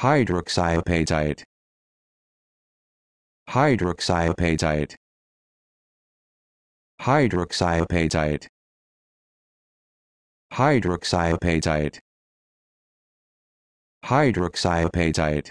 hydroxyapatite hydroxyapatite hydroxyapatite hydroxyapatite hydroxyapatite